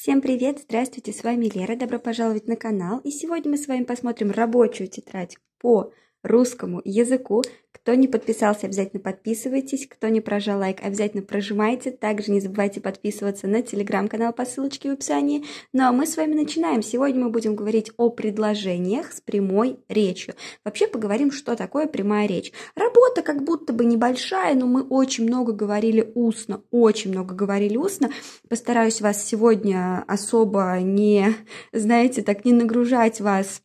Всем привет, здравствуйте, с вами Лера, добро пожаловать на канал. И сегодня мы с вами посмотрим рабочую тетрадь по русскому языку. Кто не подписался, обязательно подписывайтесь. Кто не прожал лайк, обязательно прожимайте. Также не забывайте подписываться на телеграм-канал по ссылочке в описании. Ну а мы с вами начинаем. Сегодня мы будем говорить о предложениях с прямой речью. Вообще поговорим, что такое прямая речь. Работа как будто бы небольшая, но мы очень много говорили устно, очень много говорили устно. Постараюсь вас сегодня особо не, знаете, так не нагружать вас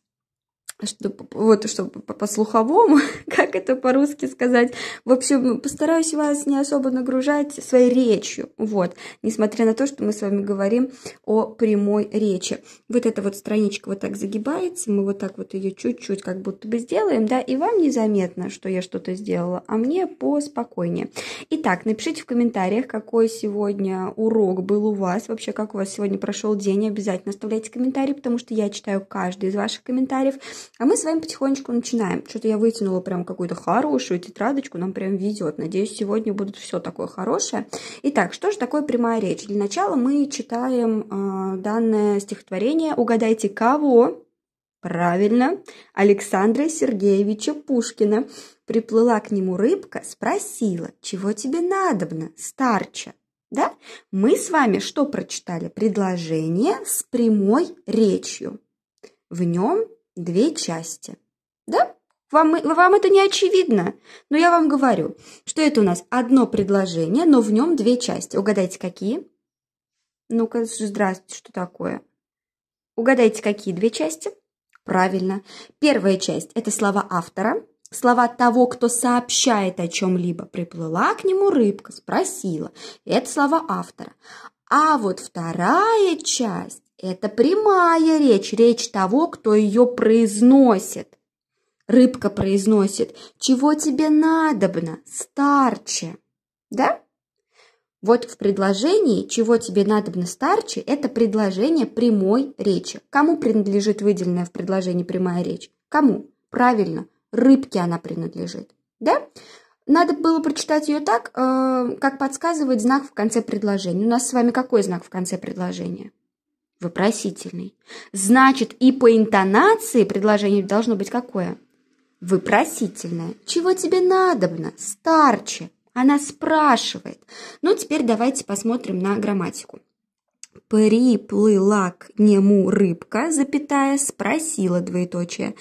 что, вот, что по-слуховому, как это по-русски сказать. В общем, ну, постараюсь вас не особо нагружать своей речью, вот, несмотря на то, что мы с вами говорим о прямой речи. Вот эта вот страничка вот так загибается, мы вот так вот ее чуть-чуть как будто бы сделаем, да, и вам незаметно, что я что-то сделала, а мне поспокойнее. Итак, напишите в комментариях, какой сегодня урок был у вас, вообще, как у вас сегодня прошел день, обязательно оставляйте комментарии, потому что я читаю каждый из ваших комментариев, а мы с вами потихонечку начинаем. Что-то я вытянула прям какую-то хорошую тетрадочку, нам прям везет. Надеюсь, сегодня будет все такое хорошее. Итак, что же такое прямая речь? Для начала мы читаем э, данное стихотворение «Угадайте кого?» Правильно, Александра Сергеевича Пушкина. Приплыла к нему рыбка, спросила, чего тебе надобно, старче? Да? Мы с вами что прочитали? Предложение с прямой речью. В нем две части. Да? Вам, вам это не очевидно, но я вам говорю, что это у нас одно предложение, но в нем две части. Угадайте, какие? Ну-ка, здравствуйте, что такое? Угадайте, какие две части? Правильно. Первая часть – это слова автора, слова того, кто сообщает о чем-либо. Приплыла к нему рыбка, спросила. Это слова автора. А вот вторая часть это прямая речь, речь того, кто ее произносит. Рыбка произносит, чего тебе надобно, старче. Да? Вот в предложении «чего тебе надобно старче» это предложение прямой речи. Кому принадлежит выделенная в предложении прямая речь? Кому? Правильно, рыбке она принадлежит. Да? Надо было прочитать ее так, э, как подсказывает знак в конце предложения. У нас с вами какой знак в конце предложения? Вопросительный. Значит, и по интонации предложение должно быть какое? выпросительное. Чего тебе надобно, старче? Она спрашивает. Ну, теперь давайте посмотрим на грамматику. Приплыла к нему рыбка, запятая, спросила, двоеточие.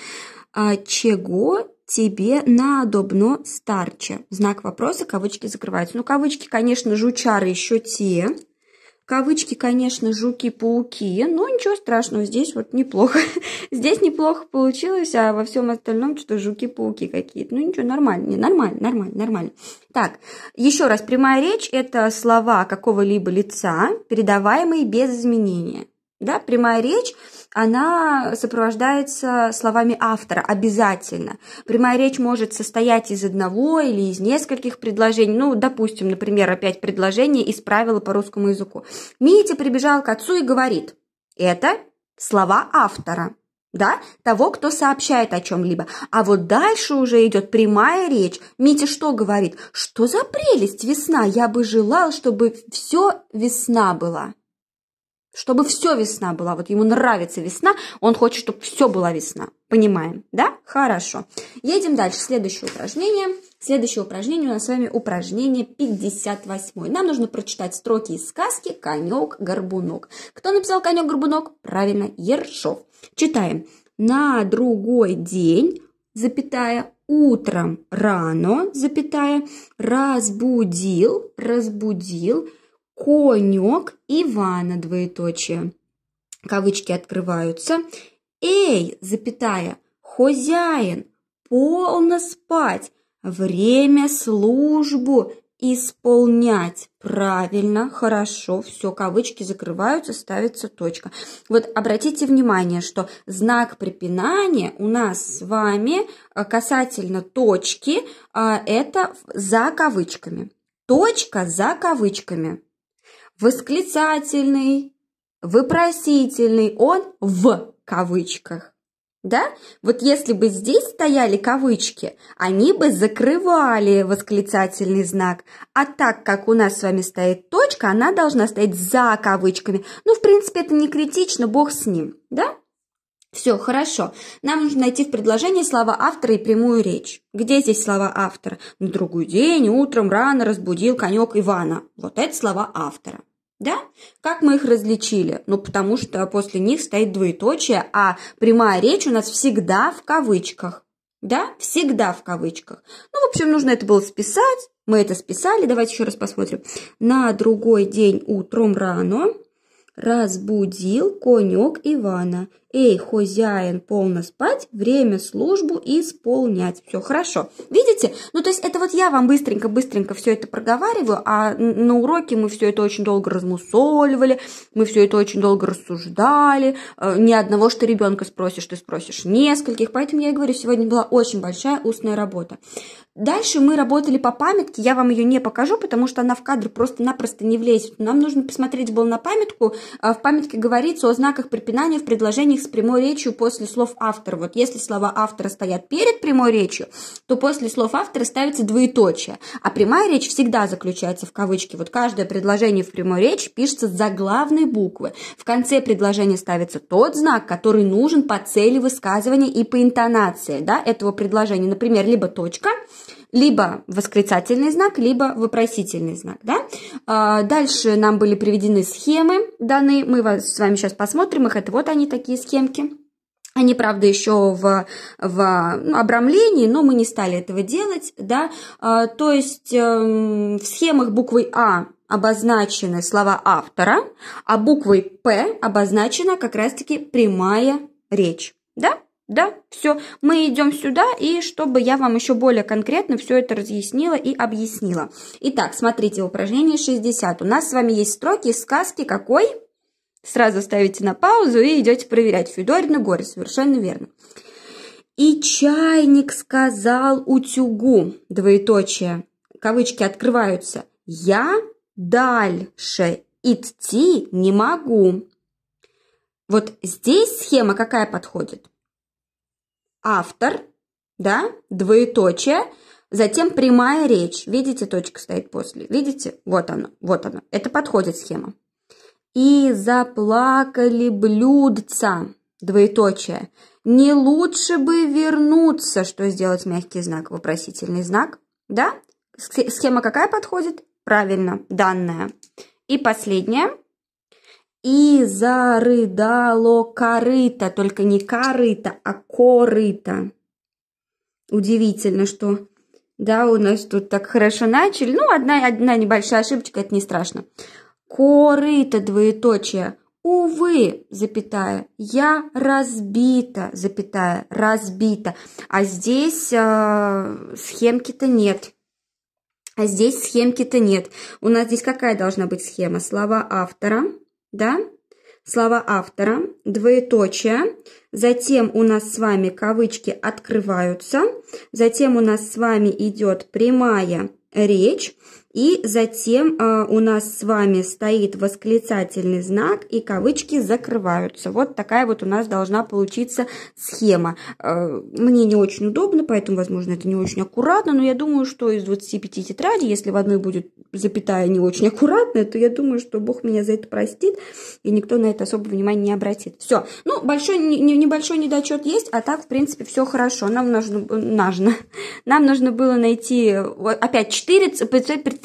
«А чего тебе надобно старче? Знак вопроса, кавычки закрываются. Ну, кавычки, конечно жучары еще те. Кавычки, конечно, жуки-пауки, но ничего страшного, здесь вот неплохо. Здесь неплохо получилось, а во всем остальном что-то жуки-пауки какие-то. Ну ничего, нормально, не, нормально, нормально, нормально. Так, еще раз, прямая речь – это слова какого-либо лица, передаваемые без изменения. Да, прямая речь она сопровождается словами автора обязательно. Прямая речь может состоять из одного или из нескольких предложений. Ну, допустим, например, опять предложение из правила по русскому языку. Митя прибежал к отцу и говорит, это слова автора да, того, кто сообщает о чем-либо. А вот дальше уже идет прямая речь. Митя что говорит? Что за прелесть весна? Я бы желал, чтобы все весна была чтобы все весна была. Вот ему нравится весна, он хочет, чтобы все была весна. Понимаем, да? Хорошо. Едем дальше. Следующее упражнение. Следующее упражнение у нас с вами упражнение 58. Нам нужно прочитать строки из сказки «Конек-горбунок». Кто написал «Конек-горбунок»? Правильно, Ершов. Читаем. На другой день, запятая, утром рано, запятая, разбудил, разбудил, конек Ивана, двоеточие. Кавычки открываются. Эй, запятая, хозяин, полно спать, время службу исполнять. Правильно, хорошо, все, кавычки закрываются, ставится точка. Вот обратите внимание, что знак препинания у нас с вами а, касательно точки, а, это за кавычками. Точка за кавычками восклицательный, вопросительный, он в кавычках. Да? Вот если бы здесь стояли кавычки, они бы закрывали восклицательный знак. А так как у нас с вами стоит точка, она должна стоять за кавычками. Ну, в принципе, это не критично, бог с ним. Да? Все, хорошо. Нам нужно найти в предложении слова автора и прямую речь. Где здесь слова автора? На другой день, утром, рано разбудил конек Ивана. Вот это слова автора. Да? Как мы их различили? Ну, потому что после них стоит двоеточие, а прямая речь у нас всегда в кавычках. Да? Всегда в кавычках. Ну, в общем, нужно это было списать. Мы это списали. Давайте еще раз посмотрим. На другой день утром рано разбудил конек Ивана. Эй, хозяин, полно спать, время службу исполнять. Все хорошо. Видите? Ну, то есть это вот я вам быстренько-быстренько все это проговариваю, а на уроке мы все это очень долго размусоливали, мы все это очень долго рассуждали. Э, ни одного, что ребенка спросишь, ты спросишь нескольких. Поэтому я и говорю, сегодня была очень большая устная работа. Дальше мы работали по памятке, я вам ее не покажу, потому что она в кадр просто-напросто не влезет. Нам нужно посмотреть было на памятку. А в памятке говорится о знаках препинания в предложениях с прямой речью после слов автора. Вот если слова автора стоят перед прямой речью, то после слов автора ставится двоеточие. А прямая речь всегда заключается в кавычки. Вот каждое предложение в прямой речи пишется с заглавной буквы. В конце предложения ставится тот знак, который нужен по цели высказывания и по интонации да, этого предложения. Например, либо точка, либо восклицательный знак, либо вопросительный знак. Да? А, дальше нам были приведены схемы данные, мы с вами сейчас посмотрим их, это вот они такие схемки. Они, правда, еще в, в ну, обрамлении, но мы не стали этого делать, да. А, то есть эм, в схемах буквы А обозначены слова автора, а буквой П обозначена как раз-таки прямая речь, да. Да, все, мы идем сюда, и чтобы я вам еще более конкретно все это разъяснила и объяснила. Итак, смотрите, упражнение 60. У нас с вами есть строки сказки какой? Сразу ставите на паузу и идете проверять. Федорина горе, совершенно верно. И чайник сказал утюгу, двоеточие, кавычки открываются, я дальше идти не могу. Вот здесь схема какая подходит? автор, да, двоеточие, затем прямая речь. Видите, точка стоит после. Видите? Вот оно, вот оно. Это подходит схема. И заплакали блюдца, двоеточие. Не лучше бы вернуться, что сделать мягкий знак, вопросительный знак, да? Схема какая подходит? Правильно, данная. И последняя – и зарыдало корыто, только не корыто, а корыто. Удивительно, что да, у нас тут так хорошо начали. Ну, одна, одна небольшая ошибочка, это не страшно. Корыто, двоеточие. Увы, запятая, я разбита, запятая, разбита. А здесь э, схемки-то нет. А здесь схемки-то нет. У нас здесь какая должна быть схема? Слова автора – да? Слова автора, двоеточие, затем у нас с вами кавычки открываются, затем у нас с вами идет прямая речь, и затем э, у нас с вами стоит восклицательный знак и кавычки закрываются. Вот такая вот у нас должна получиться схема. Э, мне не очень удобно, поэтому, возможно, это не очень аккуратно, но я думаю, что из 25 тетрадей, если в одной будет запятая не очень аккуратная, то я думаю, что Бог меня за это простит, и никто на это особо внимания не обратит. Все. Ну, большой, не, небольшой недочет есть, а так, в принципе, все хорошо. Нам нужно, э, нужно, нам нужно было найти э, опять 4,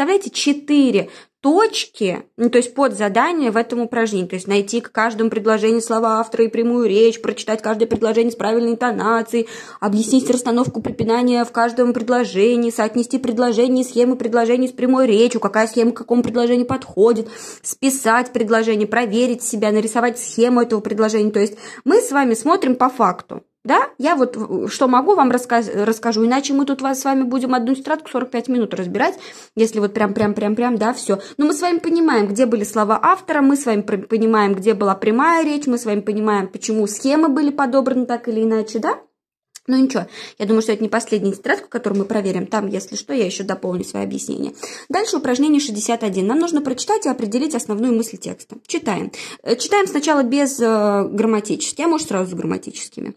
представляете, 4 точки, ну, то есть под задание в этом упражнении, то есть найти к каждому предложению слова автора и прямую речь, прочитать каждое предложение с правильной интонацией, объяснить расстановку препинания в каждом предложении, соотнести предложение, схемы предложений с прямой речью, какая схема к какому предложению подходит, списать предложение, проверить себя, нарисовать схему этого предложения. То есть мы с вами смотрим по факту. Да, я вот э, что могу вам рассказ- расскажу, иначе мы тут вас с вами будем одну тетрадку 45 минут разбирать, если вот прям-прям-прям-прям, да, все. Но мы с вами понимаем, где были слова автора, мы с вами понимаем, где была прямая речь, мы с вами понимаем, почему схемы были подобраны так или иначе, да? Ну ничего, я думаю, что это не последняя тетрадка, которую мы проверим. Там, если что, я еще дополню свои объяснения. Дальше упражнение 61. Нам нужно прочитать и определить основную мысль текста. Читаем. Э, читаем сначала без э, грамматических, а может сразу с грамматическими.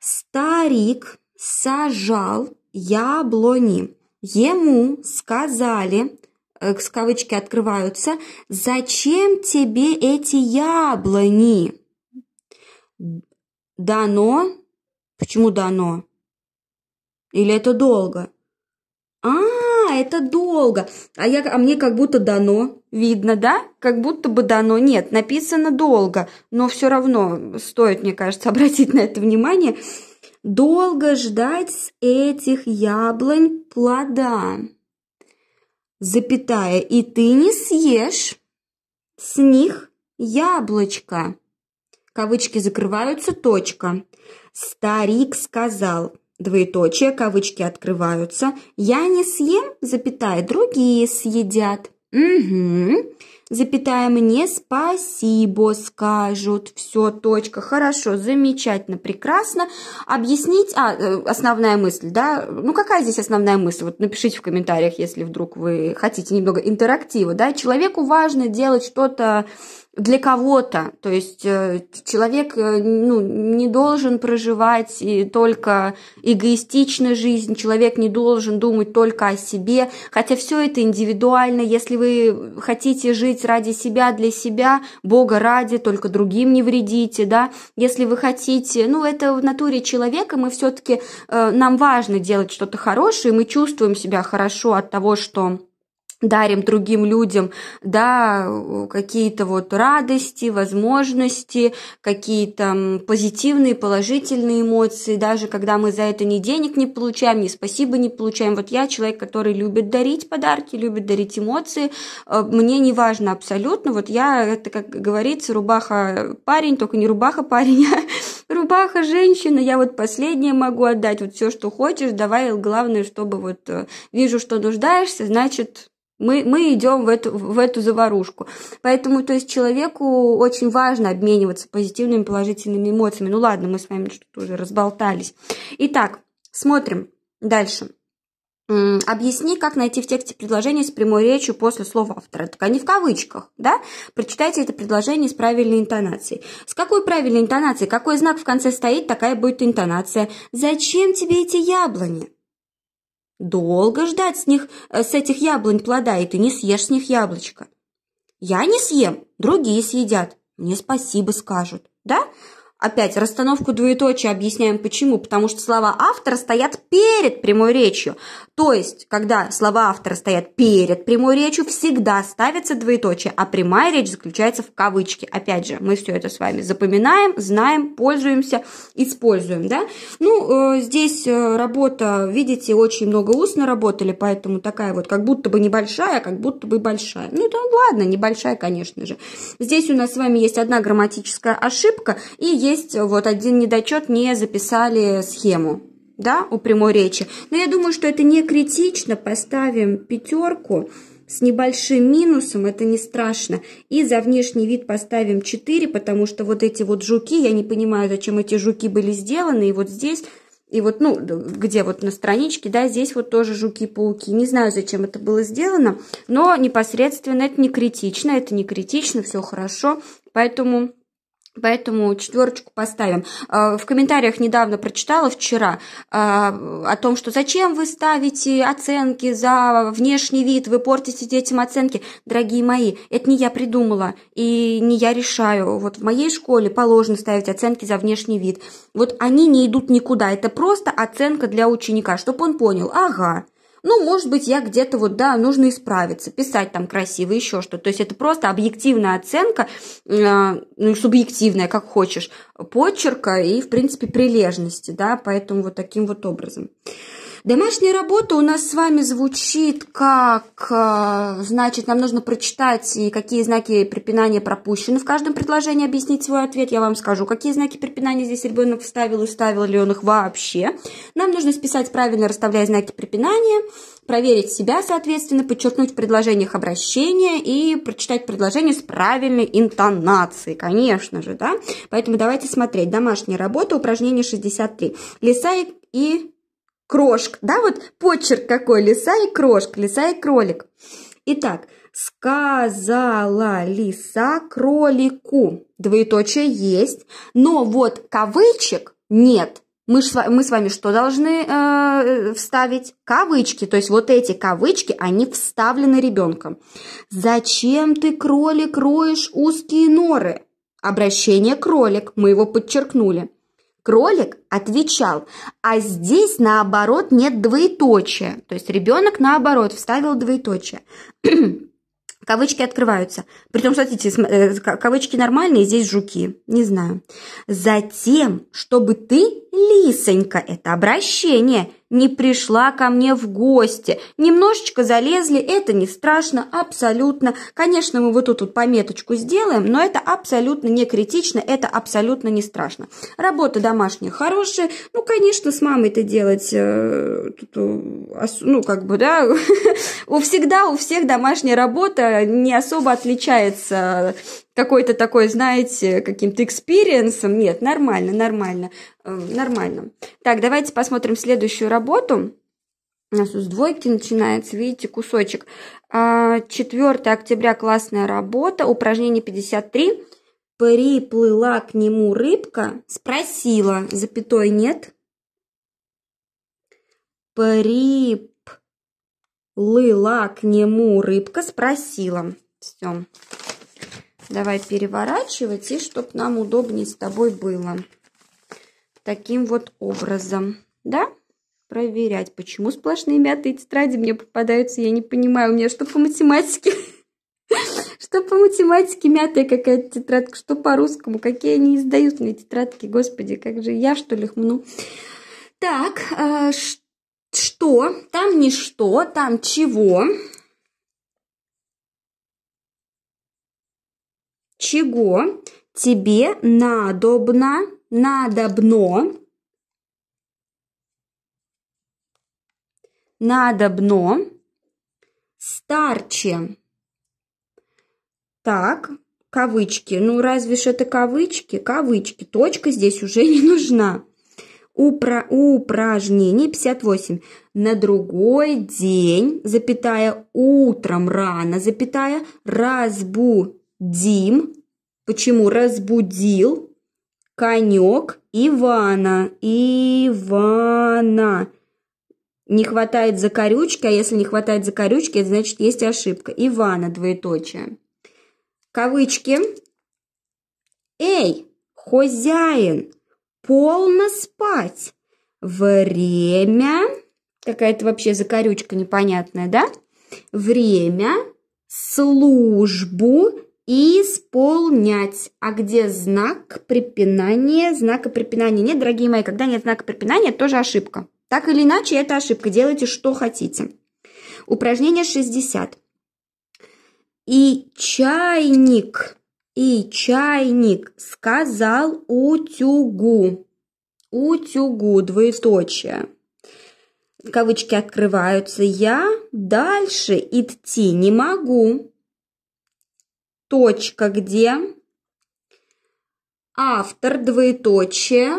Старик сажал яблони. Ему сказали, э, кавычки открываются, «Зачем тебе эти яблони?» Дано? Почему дано? Или это долго? А, это долго. А, я, а мне как будто дано. Видно, да? Как будто бы дано. Нет, написано долго. Но все равно стоит, мне кажется, обратить на это внимание. Долго ждать с этих яблонь плода. Запятая. И ты не съешь с них яблочко. Кавычки закрываются, точка. Старик сказал, Двоеточие, кавычки открываются. «Я не съем, запятая, другие съедят». «Угу», запятая, «мне спасибо скажут». Все, точка, хорошо, замечательно, прекрасно. Объяснить, а, э, основная мысль, да? Ну, какая здесь основная мысль? Вот напишите в комментариях, если вдруг вы хотите немного интерактива, да? Человеку важно делать что-то для кого-то. То есть э, человек э, ну, не должен проживать только эгоистичную жизнь, человек не должен думать только о себе, хотя все это индивидуально. Если вы хотите жить ради себя, для себя, Бога ради, только другим не вредите, да. Если вы хотите, ну это в натуре человека, мы все-таки, э, нам важно делать что-то хорошее, мы чувствуем себя хорошо от того, что дарим другим людям, да, какие-то вот радости, возможности, какие-то позитивные, положительные эмоции, даже когда мы за это ни денег не получаем, ни спасибо не получаем. Вот я человек, который любит дарить подарки, любит дарить эмоции, э, мне не важно абсолютно, вот я, это как говорится, рубаха парень, только не рубаха парень, а рубаха женщина, я вот последнее могу отдать, вот все, что хочешь, давай, главное, чтобы вот э, вижу, что нуждаешься, значит, мы, мы идем в эту, в эту заварушку. Поэтому, то есть, человеку очень важно обмениваться позитивными, положительными эмоциями. Ну ладно, мы с вами что-то уже разболтались. Итак, смотрим дальше. Объясни, как найти в тексте предложение с прямой речью после слова автора. Так они в кавычках, да? Прочитайте это предложение с правильной интонацией. С какой правильной интонацией? Какой знак в конце стоит, такая будет интонация. Зачем тебе эти яблони? Долго ждать с них, э, с этих яблонь плода, и ты не съешь с них яблочко. Я не съем, другие съедят, мне спасибо скажут, да? Опять расстановку двоеточия объясняем почему. Потому что слова автора стоят перед прямой речью. То есть, когда слова автора стоят перед прямой речью, всегда ставится двоеточие, а прямая речь заключается в кавычке. Опять же, мы все это с вами запоминаем, знаем, пользуемся, используем. Да? Ну, э, здесь э, работа, видите, очень много устно работали, поэтому такая вот как будто бы небольшая, как будто бы большая. Ну, да ладно, небольшая, конечно же. Здесь у нас с вами есть одна грамматическая ошибка и есть есть вот один недочет, не записали схему да, у прямой речи. Но я думаю, что это не критично. Поставим пятерку с небольшим минусом, это не страшно. И за внешний вид поставим 4, потому что вот эти вот жуки, я не понимаю, зачем эти жуки были сделаны. И вот здесь, и вот, ну, где вот на страничке, да, здесь вот тоже жуки-пауки. Не знаю, зачем это было сделано, но непосредственно это не критично, это не критично, все хорошо. Поэтому Поэтому четверочку поставим. А, в комментариях недавно прочитала вчера а, о том, что зачем вы ставите оценки за внешний вид, вы портите детям оценки. Дорогие мои, это не я придумала и не я решаю. Вот в моей школе положено ставить оценки за внешний вид. Вот они не идут никуда. Это просто оценка для ученика, чтобы он понял, ага, ну, может быть, я где-то вот, да, нужно исправиться, писать там красиво, еще что-то. То есть это просто объективная оценка, э, ну, субъективная, как хочешь, почерка и, в принципе, прилежности, да, поэтому вот таким вот образом. Домашняя работа у нас с вами звучит как, э, значит, нам нужно прочитать, и какие знаки препинания пропущены в каждом предложении, объяснить свой ответ. Я вам скажу, какие знаки препинания здесь ребенок вставил и вставил ли он их вообще. Нам нужно списать правильно, расставляя знаки препинания, проверить себя, соответственно, подчеркнуть в предложениях обращения и прочитать предложение с правильной интонацией, конечно же, да. Поэтому давайте смотреть. Домашняя работа, упражнение 63. Лиса и крошк, да, вот почерк какой, лиса и крошк, лиса и кролик. Итак, сказала лиса кролику, двоеточие есть, но вот кавычек нет. Мы, мы с вами что должны э, вставить? Кавычки, то есть вот эти кавычки, они вставлены ребенком. Зачем ты, кролик, роешь узкие норы? Обращение кролик, мы его подчеркнули. Кролик отвечал, а здесь наоборот нет двоеточия. То есть ребенок наоборот вставил двоеточие. Кавычки открываются. Притом, смотрите, э, кавычки нормальные, здесь жуки. Не знаю. Затем, чтобы ты, лисонька, это обращение, не пришла ко мне в гости. Немножечко залезли, это не страшно, абсолютно. Конечно, мы вот тут вот пометочку сделаем, но это абсолютно не критично, это абсолютно не страшно. Работа домашняя хорошая, ну, конечно, с мамой-то делать, э, э, ну, как бы, да, у всегда, у всех домашняя работа не особо отличается какой-то такой, знаете, каким-то экспириенсом. Нет, нормально, нормально, э, нормально. Так, давайте посмотрим следующую работу. У нас с двойки начинается, видите, кусочек. 4 а, октября классная работа, упражнение 53. Приплыла к нему рыбка, спросила, запятой нет. Приплыла к нему рыбка, спросила. Все. Давай переворачивать, и чтобы нам удобнее с тобой было. Таким вот образом, да? Проверять, почему сплошные мятые тетради мне попадаются, я не понимаю. У меня что по математике? Что по математике мятая какая-то тетрадка, что по русскому, какие они издают мне тетрадки, господи, как же я что ли хмну. Так, а, что? Там не что, там чего? чего тебе надобно, надобно, надобно старче. Так, кавычки, ну разве ж это кавычки? Кавычки, точка здесь уже не нужна. Упро... Упражнение 58. На другой день, запятая, утром рано, запятая, разбу Дим, почему разбудил конек Ивана. Ивана. Не хватает закорючки, а если не хватает закорючки, это значит есть ошибка. Ивана, двоеточие. Кавычки. Эй, хозяин, полно спать. Время. Какая-то вообще закорючка непонятная, да? Время, службу исполнять. А где знак препинания? Знака препинания нет, дорогие мои. Когда нет знака препинания, тоже ошибка. Так или иначе, это ошибка. Делайте, что хотите. Упражнение 60. И чайник, и чайник сказал утюгу. Утюгу, двоеточие. Кавычки открываются. Я дальше идти не могу точка где, автор, двоеточие,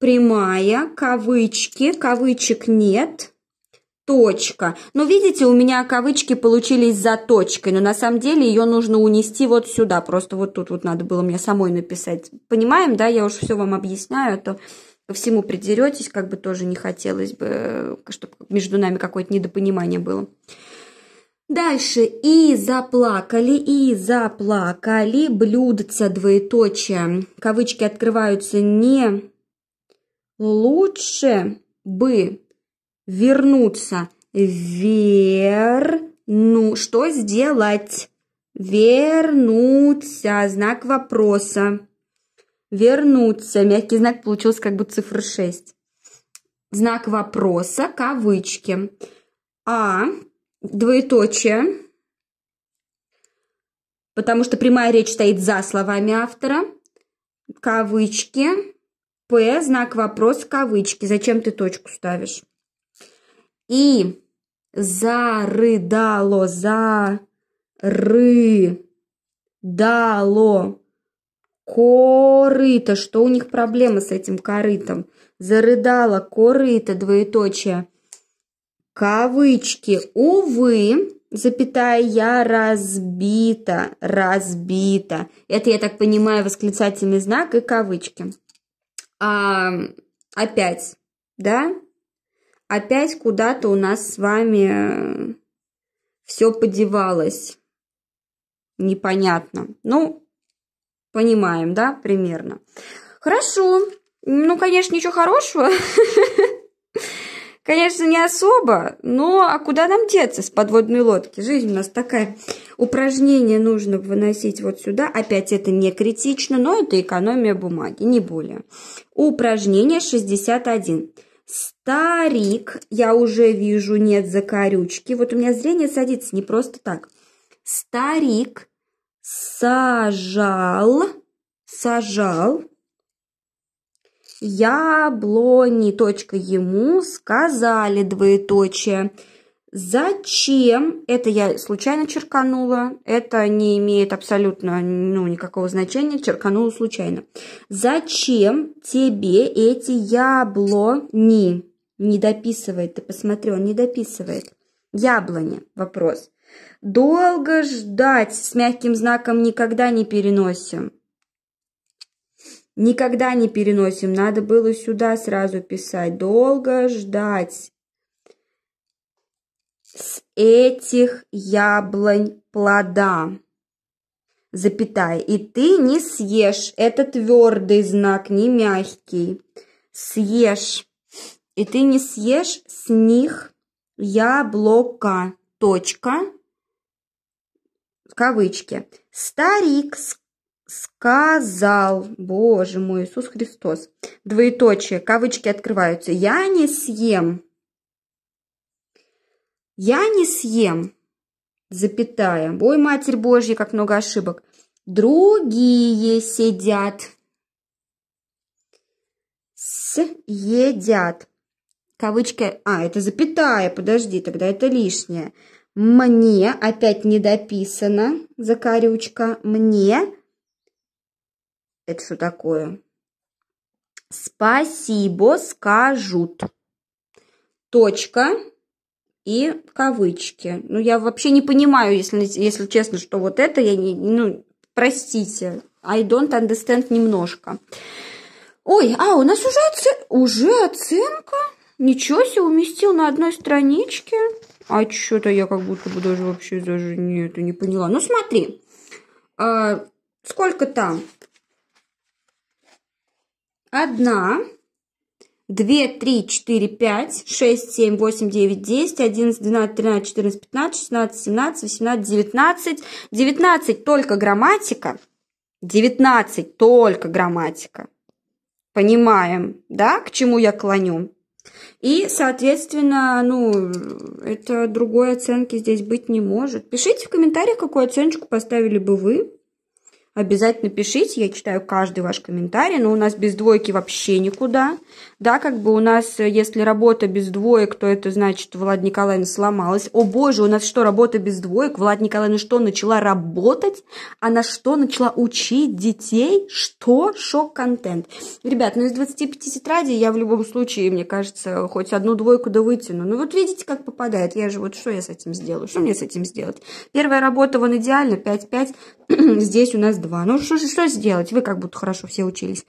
прямая, кавычки, кавычек нет – точка. Но видите, у меня кавычки получились за точкой, но на самом деле ее нужно унести вот сюда, просто вот тут вот надо было мне самой написать. Понимаем, да, я уже все вам объясняю, а то ко всему придеретесь, как бы тоже не хотелось бы, э, чтобы между нами какое-то недопонимание было. Дальше и заплакали, и заплакали, блюдца двоеточие, кавычки открываются не лучше бы вернуться, вер, ну, что сделать? Вернуться, знак вопроса. Вернуться, мягкий знак получился как бы цифра 6. Знак вопроса, кавычки. А двоеточие, потому что прямая речь стоит за словами автора, кавычки, П, знак вопрос, кавычки, зачем ты точку ставишь? И зарыдало, зарыдало, корыто, что у них проблема с этим корытом? Зарыдало, корыто, двоеточие – Кавычки. Увы, запятая я разбита, разбита. Это, я так понимаю, восклицательный знак и кавычки. А, опять, да? Опять куда-то у нас с вами э, все подевалось. Непонятно. Ну, понимаем, да, примерно. Хорошо. Ну, конечно, ничего хорошего. Конечно, не особо, но а куда нам деться с подводной лодки? Жизнь у нас такая. Упражнение нужно выносить вот сюда. Опять это не критично, но это экономия бумаги, не более. Упражнение 61. Старик, я уже вижу, нет закорючки. Вот у меня зрение садится не просто так. Старик сажал, сажал яблони, точка ему сказали, двоеточие. Зачем? Это я случайно черканула. Это не имеет абсолютно ну, никакого значения. Черканула случайно. Зачем тебе эти яблони? Не дописывает. Ты посмотри, он не дописывает. Яблони. Вопрос. Долго ждать с мягким знаком никогда не переносим. Никогда не переносим. Надо было сюда сразу писать. Долго ждать. С этих яблонь плода. Запятая. И ты не съешь. Это твердый знак, не мягкий. Съешь. И ты не съешь с них яблока. Точка. В кавычке. Старик с сказал, Боже мой, Иисус Христос, двоеточие, кавычки открываются, я не съем, я не съем, запятая, ой, Матерь Божья, как много ошибок, другие сидят, съедят, кавычки, а, это запятая, подожди, тогда это лишнее, мне, опять недописано, закарючка. закорючка, мне это что такое? Спасибо скажут. Точка и кавычки. Ну, я вообще не понимаю, если, если честно, что вот это я не... Ну, простите, I don't understand немножко. Ой, а у нас уже, оце... уже оценка? Ничего себе, уместил на одной страничке. А что-то я как будто бы даже вообще даже не, это не поняла. Ну, смотри, э, сколько там? Одна, две, три, четыре, пять, шесть, семь, восемь, девять, десять, одиннадцать, двенадцать, тринадцать, четырнадцать, пятнадцать, шестнадцать, семнадцать, восемнадцать, девятнадцать. Девятнадцать только грамматика. Девятнадцать только грамматика. Понимаем, да, к чему я клоню? И, соответственно, ну, это другой оценки здесь быть не может. Пишите в комментариях, какую оценочку поставили бы вы Обязательно пишите, я читаю каждый ваш комментарий, но у нас без двойки вообще никуда да, как бы у нас, э, если работа без двоек, то это значит, Влад Николаевна сломалась. О боже, у нас что, работа без двоек? Влад Николаевна что, начала работать? Она что, начала учить детей? Что? Шок-контент. Ребят, ну из 25 тетрадей я в любом случае, мне кажется, хоть одну двойку да вытяну. Ну вот видите, как попадает. Я же вот, что я с этим сделаю? Что мне с этим сделать? Первая работа, вон идеально, 5-5. Здесь у нас 2. Ну что, что сделать? Вы как будто хорошо все учились.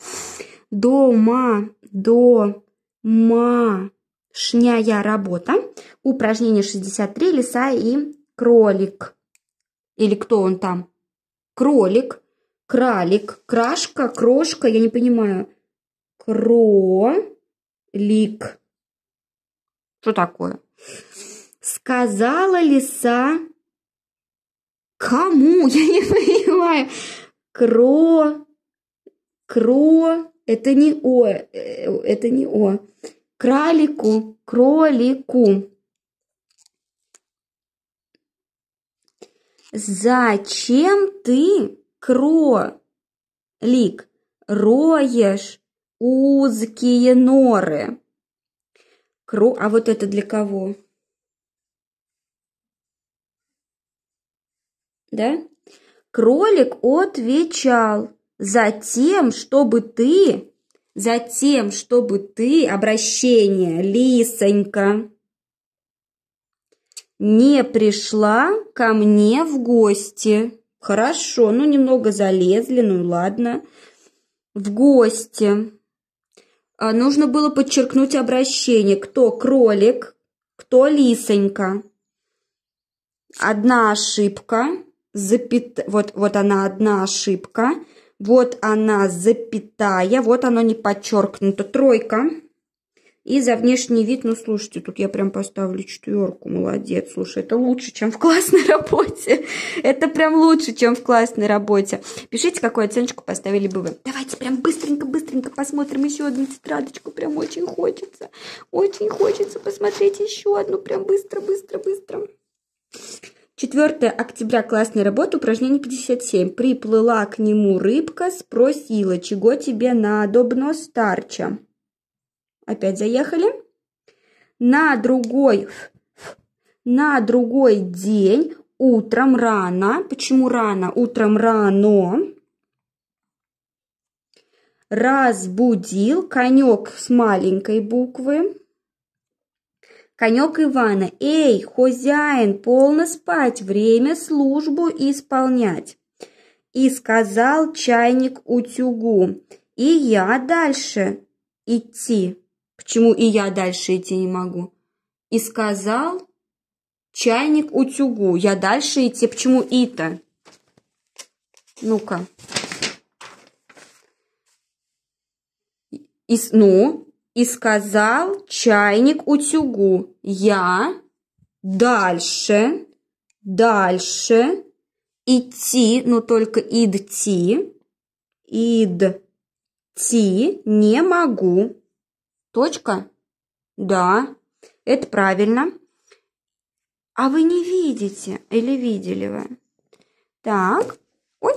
Дома, до ма работа. Упражнение 63 лиса и кролик. Или кто он там? Кролик, кралик, крашка, крошка, я не понимаю. Кролик. Что такое? Сказала лиса кому? Я не понимаю. Кро... Кро... Это не о, э, это не о. Кралику, кролику. Зачем ты кролик роешь узкие норы? Кро... А вот это для кого? Да? Кролик отвечал. Затем, чтобы ты... Затем, чтобы ты... Обращение, Лисонька. Не пришла ко мне в гости. Хорошо, ну немного залезли, ну ладно. В гости. А нужно было подчеркнуть обращение. Кто кролик, кто лисонька. Одна ошибка. Запят... Вот, вот она одна ошибка вот она запятая, вот оно не подчеркнуто, тройка. И за внешний вид, ну, слушайте, тут я прям поставлю четверку, молодец, слушай, это лучше, чем в классной работе. Это прям лучше, чем в классной работе. Пишите, какую оценочку поставили бы вы. Давайте прям быстренько-быстренько посмотрим еще одну тетрадочку, прям очень хочется. Очень хочется посмотреть еще одну, прям быстро-быстро-быстро. 4 октября классная работа, упражнение 57. Приплыла к нему рыбка, спросила, чего тебе надобно старча. Опять заехали. На другой, на другой день утром рано. Почему рано? Утром рано. Разбудил конек с маленькой буквы. Конек Ивана. «Эй, хозяин, полно спать, время службу исполнять!» И сказал чайник утюгу. «И я дальше идти». Почему и я дальше идти не могу? И сказал чайник утюгу. Я дальше идти. Почему и-то? Ну-ка. И, ну, и сказал чайник утюгу. Я дальше, дальше идти, но только идти, идти не могу. Точка? Да, это правильно. А вы не видите или видели вы? Так, ой,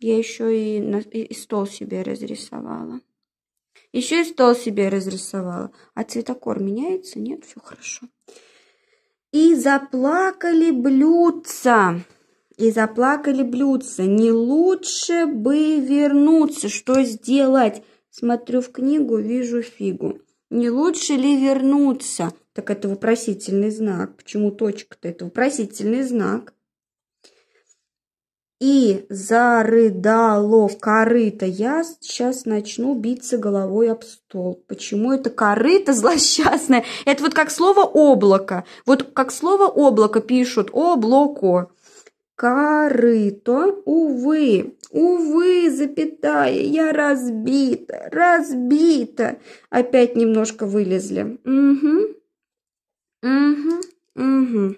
я еще и, и стол себе разрисовала. Еще и стол себе разрисовала. А цветокор меняется? Нет, все хорошо. И заплакали блюдца. И заплакали блюдца. Не лучше бы вернуться. Что сделать? Смотрю в книгу, вижу фигу. Не лучше ли вернуться? Так это вопросительный знак. Почему точка-то? Это вопросительный знак и зарыдало в корыто. Я сейчас начну биться головой об стол. Почему это корыто злосчастное? Это вот как слово «облако». Вот как слово «облако» пишут «облако». Корыто, увы, увы, запятая, я разбита, разбита. Опять немножко вылезли. Угу, угу, угу.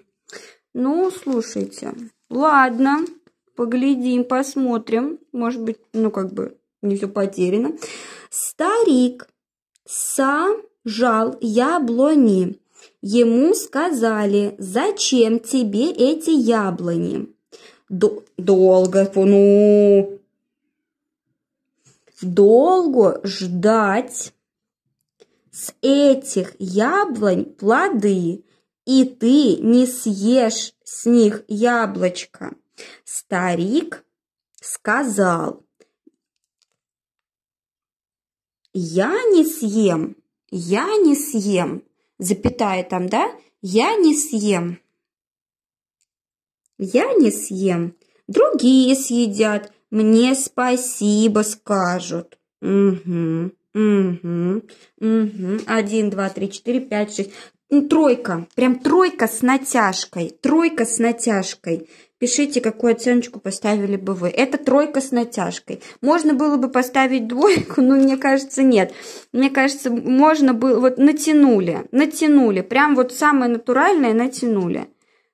Ну, слушайте, ладно. Поглядим, посмотрим. Может быть, ну как бы не все потеряно. Старик сажал яблони. Ему сказали, зачем тебе эти яблони? До долго, ну, долго ждать с этих яблонь плоды, и ты не съешь с них яблочко. Старик сказал, я не съем, я не съем, запятая там, да, я не съем. Я не съем, другие съедят, мне спасибо скажут. Угу, угу, угу. Один, два, три, четыре, пять, шесть. Тройка, прям тройка с натяжкой, тройка с натяжкой. Пишите, какую оценочку поставили бы вы. Это тройка с натяжкой. Можно было бы поставить двойку, но мне кажется, нет. Мне кажется, можно было... Вот натянули, натянули. Прям вот самое натуральное натянули.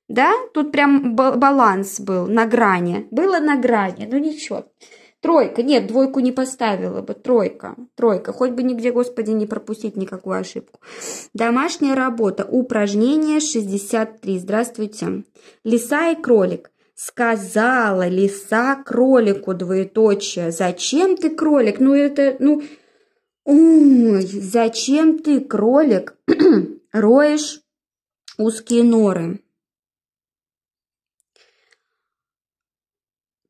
Да? Тут прям баланс был на грани. Было на грани, но ничего. Тройка. Нет, двойку не поставила бы. Тройка. Тройка. Хоть бы нигде, Господи, не пропустить никакую ошибку. Домашняя работа. Упражнение 63. Здравствуйте. Лиса и кролик. Сказала лиса кролику двоеточие. Зачем ты кролик? Ну это, ну... Ой, зачем ты, кролик, роешь узкие норы?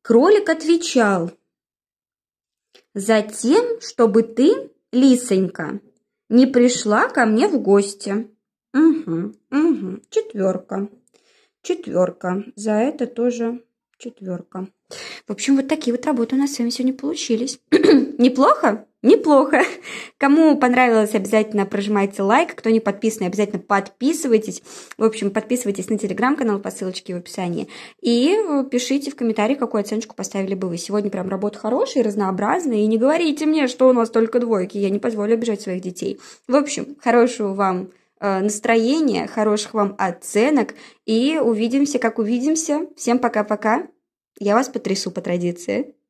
Кролик отвечал – Затем, чтобы ты, Лисонька, не пришла ко мне в гости. Угу, угу, четверка. Четверка. За это тоже четверка. В общем, вот такие вот работы у нас с вами сегодня получились. Неплохо? Неплохо. Кому понравилось, обязательно прожимайте лайк. Кто не подписан, обязательно подписывайтесь. В общем, подписывайтесь на телеграм-канал по ссылочке в описании. И э, пишите в комментарии, какую оценочку поставили бы вы. Сегодня прям работа хорошая, разнообразная. И не говорите мне, что у нас только двойки. Я не позволю обижать своих детей. В общем, хорошего вам э, настроения, хороших вам оценок. И увидимся, как увидимся. Всем пока-пока. Я вас потрясу по традиции.